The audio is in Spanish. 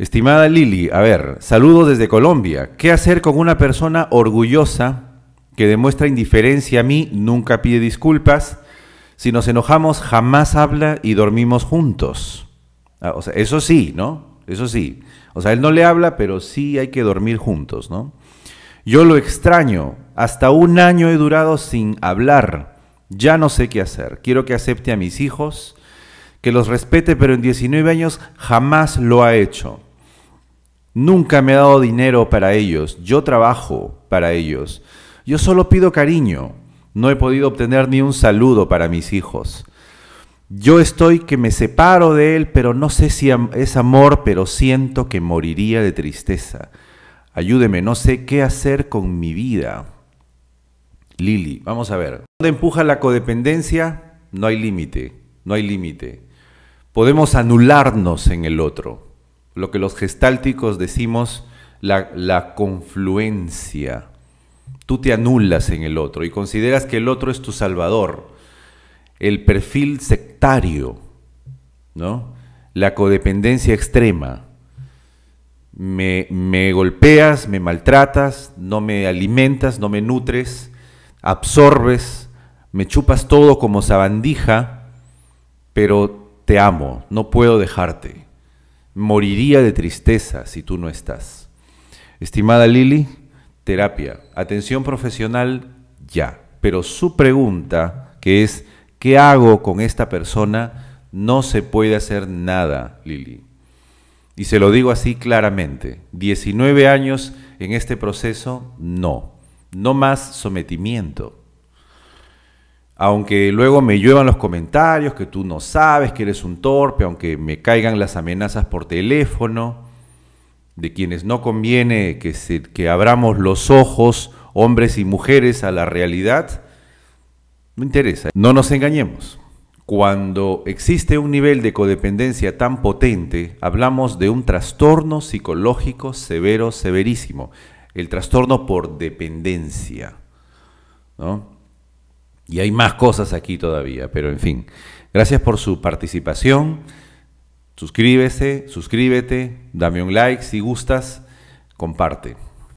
Estimada Lili, a ver, saludo desde Colombia. ¿Qué hacer con una persona orgullosa que demuestra indiferencia a mí, nunca pide disculpas? Si nos enojamos, jamás habla y dormimos juntos. Ah, eso sí, ¿no? Eso sí. O sea, él no le habla, pero sí hay que dormir juntos, ¿no? Yo lo extraño. Hasta un año he durado sin hablar. Ya no sé qué hacer. Quiero que acepte a mis hijos, que los respete, pero en 19 años jamás lo ha hecho. Nunca me ha dado dinero para ellos, yo trabajo para ellos. Yo solo pido cariño, no he podido obtener ni un saludo para mis hijos. Yo estoy que me separo de él, pero no sé si es amor, pero siento que moriría de tristeza. Ayúdeme, no sé qué hacer con mi vida. Lili, vamos a ver. ¿Dónde empuja la codependencia? No hay límite, no hay límite. Podemos anularnos en el otro lo que los gestálticos decimos la, confluencia. Tú te anulas en el otro y consideras que el otro es tu salvador. El perfil sectario, ¿no? La codependencia extrema. Me, me, golpeas, me maltratas, no me alimentas, no me nutres, absorbes, me chupas todo como sabandija, pero te amo, no puedo dejarte. Moriría de tristeza si tú no estás. Estimada Lili, terapia, atención profesional ya. Pero su pregunta, que es, ¿qué hago con esta persona? No se puede hacer nada, Lili. Y se lo digo así claramente, 19 años en este proceso, no. No más sometimiento aunque luego me lluevan los comentarios, que tú no sabes, que eres un torpe, aunque me caigan las amenazas por teléfono, de quienes no conviene que, que abramos los ojos, hombres y mujeres, a la realidad, no interesa. No nos engañemos. Cuando existe un nivel de codependencia tan potente, hablamos de un trastorno psicológico severo, severísimo, el trastorno por dependencia. ¿no? Y hay más cosas aquí todavía, pero en fin. Gracias por su participación. Suscríbete, suscríbete, dame un like si gustas, comparte.